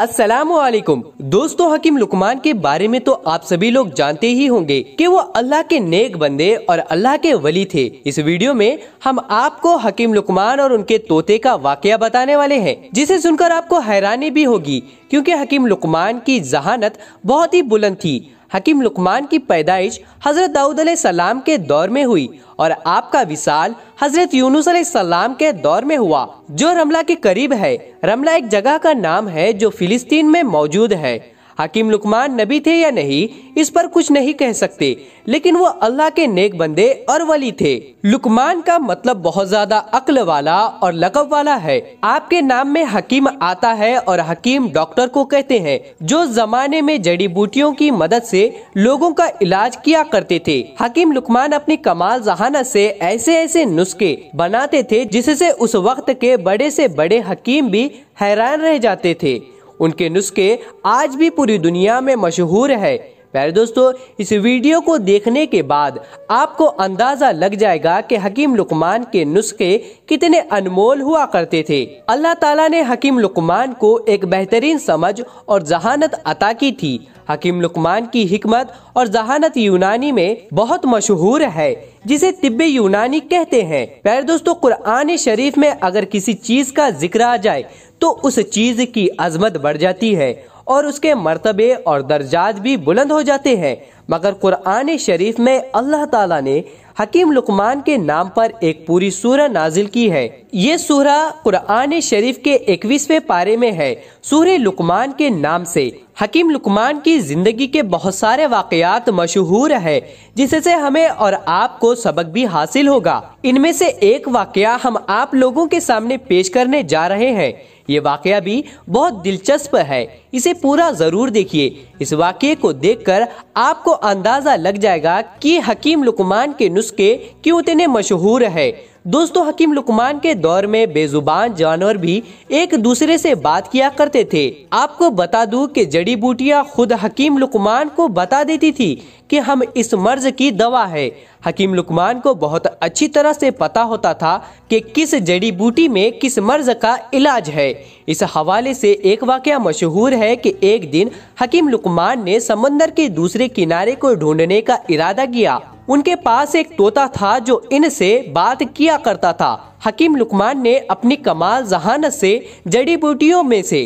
वालेकुम दोस्तों हकीम लुकमान के बारे में तो आप सभी लोग जानते ही होंगे कि वो अल्लाह के नेक बंदे और अल्लाह के वली थे इस वीडियो में हम आपको हकीम लुकमान और उनके तोते का वाकया बताने वाले हैं जिसे सुनकर आपको हैरानी भी होगी क्योंकि हकीम लुकमान की जहानत बहुत ही बुलंद थी हकीम लुकमान की पैदाइश हज़रत दाऊद सलाम के दौर में हुई और आपका विशाल हज़रत यूनुस सलाम के दौर में हुआ जो रमला के करीब है रमला एक जगह का नाम है जो फिलिस्तीन में मौजूद है हकीम लुकमान नबी थे या नहीं इस पर कुछ नहीं कह सकते लेकिन वो अल्लाह के नेक बंदे और वली थे लुकमान का मतलब बहुत ज्यादा अक्ल वाला और लकब वाला है आपके नाम में हकीम आता है और हकीम डॉक्टर को कहते हैं जो जमाने में जड़ी बूटियों की मदद से लोगों का इलाज किया करते थे हकीम लुकमान अपनी कमाल जहाना से ऐसे ऐसे नुस्खे बनाते थे जिससे उस वक्त के बड़े से बड़े हकीम भी हैरान रह जाते थे उनके नुस्खे आज भी पूरी दुनिया में मशहूर है प्यारे दोस्तों इस वीडियो को देखने के बाद आपको अंदाजा लग जाएगा कि हकीम लुकमान के नुस्खे कितने अनमोल हुआ करते थे अल्लाह ताला ने हकीम लुकमान को एक बेहतरीन समझ और जहानत अता की थी हकीम लुकमान की हिकमत और जहानत यूनानी में बहुत मशहूर है जिसे तिब्बे यूनानी कहते हैं पैर दोस्तों कुरान शरीफ में अगर किसी चीज का जिक्र आ जाए तो उस चीज की अजमत बढ़ जाती है और उसके मर्तबे और दर्जात भी बुलंद हो जाते हैं मगर कुरान शरीफ में अल्लाह ताला ने हकीम लुकमान के नाम पर एक पूरी सूरह नाजिल की है ये सूरह कुरान शरीफ के इक्कीसवें पारे में है सूर्य लुकमान के नाम से हकीम लुकमान की ज़िंदगी के बहुत सारे वाकयात मशहूर है जिससे हमें और आपको सबक भी हासिल होगा इनमें से एक वाक़ हम आप लोगों के सामने पेश करने जा रहे हैं ये वाकया भी बहुत दिलचस्प है इसे पूरा ज़रूर देखिए इस वाक्य को देखकर आपको अंदाज़ा लग जाएगा कि हकीम लुकमान के नुस्खे क्यों इतने मशहूर है दोस्तों हकीम लुकमान के दौर में बेजुबान जानवर भी एक दूसरे से बात किया करते थे आपको बता दूं कि जड़ी बूटियां खुद हकीम लुकमान को बता देती थी कि हम इस मर्ज की दवा है हकीम लुकमान को बहुत अच्छी तरह से पता होता था कि किस जड़ी बूटी में किस मर्ज का इलाज है इस हवाले से एक वाक्य मशहूर है कि एक दिन हकीम लुकमान ने समंदर के दूसरे किनारे को ढूंढने का इरादा किया उनके पास एक तोता था जो इनसे बात किया करता था हकीम लुकमान ने अपनी कमाल जहानत से जड़ी बूटियों में से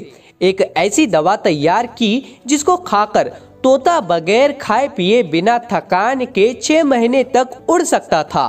एक ऐसी दवा तैयार की जिसको खाकर तोता बगैर खाए पिए बिना थकान के छह महीने तक उड़ सकता था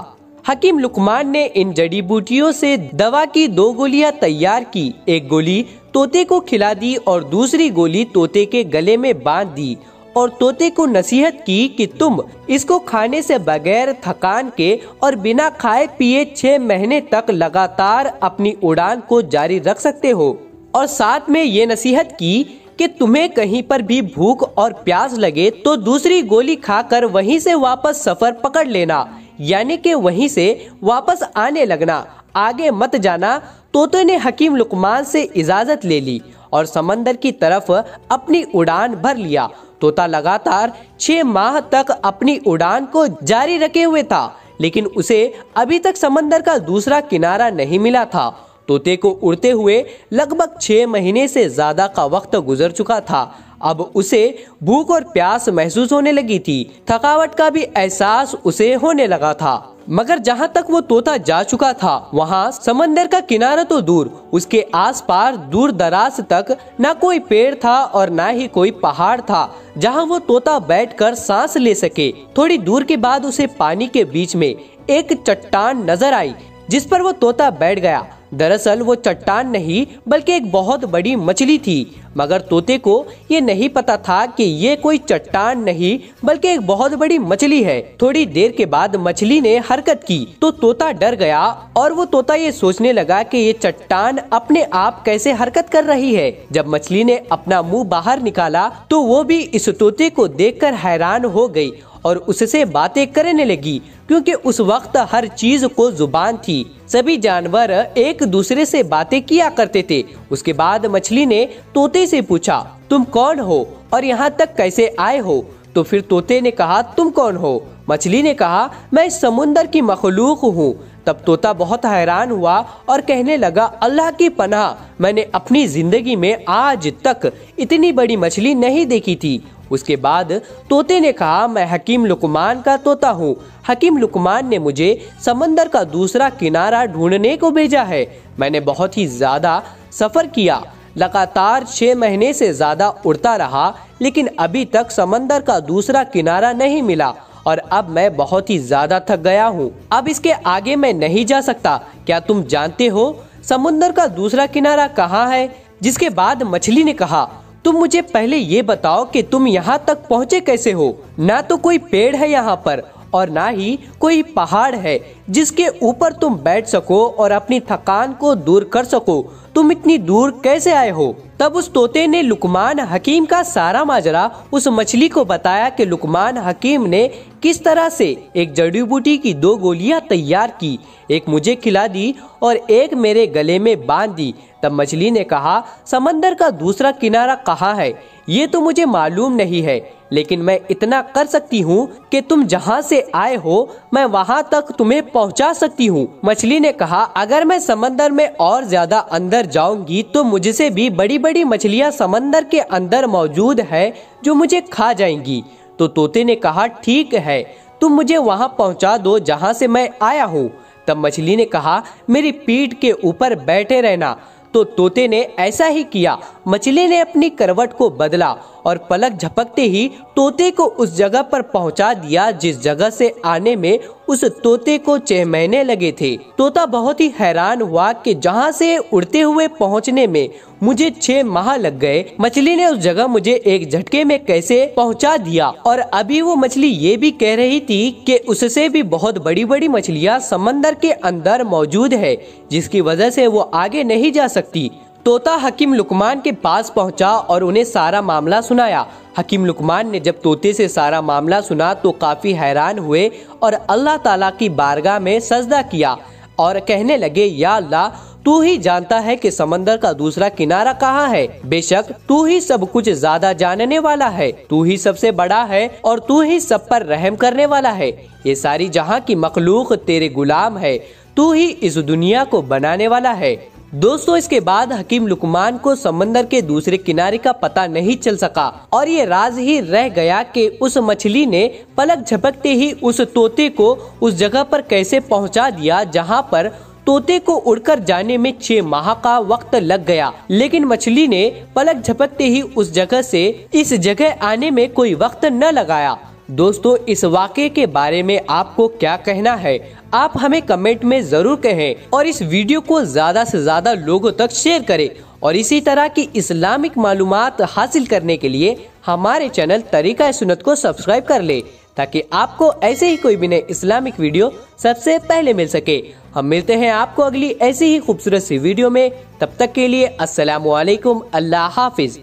हकीम लुकमान ने इन जड़ी बूटियों से दवा की दो गोलियां तैयार की एक गोली तोते को खिला दी और दूसरी गोली तोते के गले में बांध दी और तोते को नसीहत की कि तुम इसको खाने से बगैर थकान के और बिना खाए पिए छह महीने तक लगातार अपनी उड़ान को जारी रख सकते हो और साथ में ये नसीहत की कि तुम्हें कहीं पर भी भूख और प्यास लगे तो दूसरी गोली खाकर वहीं से वापस सफर पकड़ लेना यानी कि वहीं से वापस आने लगना आगे मत जाना तोते ने हकीम लुकमान से इजाज़त ले ली और समंदर की तरफ अपनी उड़ान भर लिया तोता लगातार छह माह तक अपनी उड़ान को जारी रखे हुए था लेकिन उसे अभी तक समंदर का दूसरा किनारा नहीं मिला था तोते को उड़ते हुए लगभग छह महीने से ज़्यादा का वक्त गुजर चुका था अब उसे भूख और प्यास महसूस होने लगी थी थकावट का भी एहसास उसे होने लगा था मगर जहाँ तक वो तोता जा चुका था वहाँ समंदर का किनारा तो दूर उसके आस पास दूर दराज तक न कोई पेड़ था और न ही कोई पहाड़ था जहाँ वो तोता बैठकर सांस ले सके थोड़ी दूर के बाद उसे पानी के बीच में एक चट्टान नजर आई जिस पर वो तोता बैठ गया दरअसल वो चट्टान नहीं बल्कि एक बहुत बड़ी मछली थी मगर तोते को ये नहीं पता था कि ये कोई चट्टान नहीं बल्कि एक बहुत बड़ी मछली है थोड़ी देर के बाद मछली ने हरकत की तो तोता डर गया और वो तोता ये सोचने लगा कि ये चट्टान अपने आप कैसे हरकत कर रही है जब मछली ने अपना मुंह बाहर निकाला तो वो भी इस तोते को कर हैरान हो गयी और उससे बातें करने लगी क्योंकि उस वक्त हर चीज को जुबान थी सभी जानवर एक दूसरे से बातें किया करते थे उसके बाद मछली ने तोते तोते से पूछा तुम कौन हो और यहाँ तक कैसे आए हो तो फिर तोते ने कहा तुम कौन हो मछली ने कहा मैं समुन्दर की मखलूक हूँ तब तोता बहुत हैरान हुआ और कहने लगा अल्लाह की पनाह मैंने अपनी जिंदगी में आज तक इतनी बड़ी मछली नहीं देखी थी उसके बाद तोते ने कहा मैं हकीम लुकमान का तोता हूँ हकीम लुकमान ने मुझे समंदर का दूसरा किनारा ढूंढने को भेजा है मैंने बहुत ही ज़्यादा सफ़र किया लगातार छः महीने से ज़्यादा उड़ता रहा लेकिन अभी तक समंदर का दूसरा किनारा नहीं मिला और अब मैं बहुत ही ज़्यादा थक गया हूँ अब इसके आगे मैं नहीं जा सकता क्या तुम जानते हो समुन्दर का दूसरा किनारा कहाँ है जिसके बाद मछली ने कहा तुम मुझे पहले ये बताओ कि तुम यहाँ तक पहुँचे कैसे हो ना तो कोई पेड़ है यहाँ पर और ना ही कोई पहाड़ है जिसके ऊपर तुम बैठ सको और अपनी थकान को दूर कर सको तुम इतनी दूर कैसे आए हो तब उस तोते ने लुकमान हकीम का सारा माजरा उस मछली को बताया कि लुकमान हकीम ने किस तरह से एक जड़ी बूटी की दो गोलियां तैयार की एक मुझे खिला दी और एक मेरे गले में बांध दी तब मछली ने कहा समंदर का दूसरा किनारा कहाँ है ये तो मुझे मालूम नहीं है लेकिन मैं इतना कर सकती हूँ कि तुम जहाँ से आए हो मैं वहाँ तक तुम्हें पहुँचा सकती हूँ मछली ने कहा अगर मैं समंदर में और ज्यादा अंदर जाऊंगी तो मुझसे भी बड़ी बड़ी बड़ी मछलियाँ समंदर के अंदर मौजूद है जो मुझे खा जाएंगी तो तोते ने कहा ठीक है तुम मुझे वहाँ पहुँचा दो जहाँ से मैं आया हूँ तब मछली ने कहा मेरी पीठ के ऊपर बैठे रहना तो तोते ने ऐसा ही किया मछली ने अपनी करवट को बदला और पलक झपकते ही तोते को उस जगह पर पहुंचा दिया जिस जगह से आने में उस तोते को छह महीने लगे थे तोता बहुत ही हैरान हुआ कि जहाँ से उड़ते हुए पहुँचने में मुझे छह माह लग गए मछली ने उस जगह मुझे एक झटके में कैसे पहुँचा दिया और अभी वो मछली ये भी कह रही थी कि उससे भी बहुत बड़ी बड़ी मछलियाँ समंदर के अंदर मौजूद है जिसकी वजह से वो आगे नहीं जा सकती तोता हकीम लुकमान के पास पहुंचा और उन्हें सारा मामला सुनाया हकीम लुकमान ने जब तोते से सारा मामला सुना तो काफ़ी हैरान हुए और अल्लाह ताला की बारगाह में सजदा किया और कहने लगे या अल्लाह तू ही जानता है कि समंदर का दूसरा किनारा कहाँ है बेशक तू ही सब कुछ ज्यादा जानने वाला है तू ही सबसे बड़ा है और तू ही सब पर रहम करने वाला है ये सारी जहाँ की मखलूक तेरे गुलाम है तू ही इस दुनिया को बनाने वाला है दोस्तों इसके बाद हकीम लुकमान को समंदर के दूसरे किनारे का पता नहीं चल सका और ये राज ही रह गया कि उस मछली ने पलक झपकते ही उस तोते को उस जगह पर कैसे पहुंचा दिया जहां पर तोते को उड़कर जाने में छह माह का वक्त लग गया लेकिन मछली ने पलक झपकते ही उस जगह से इस जगह आने में कोई वक्त न लगाया दोस्तों इस वाक्य के बारे में आपको क्या कहना है आप हमें कमेंट में जरूर कहें और इस वीडियो को ज्यादा से ज्यादा लोगों तक शेयर करें और इसी तरह की इस्लामिक मालूम हासिल करने के लिए हमारे चैनल तरीका सुनत को सब्सक्राइब कर ले ताकि आपको ऐसे ही कोई बिना इस्लामिक वीडियो सबसे पहले मिल सके हम मिलते हैं आपको अगली ऐसी ही खूबसूरत सी वीडियो में तब तक के लिए असलम अल्लाह हाफिज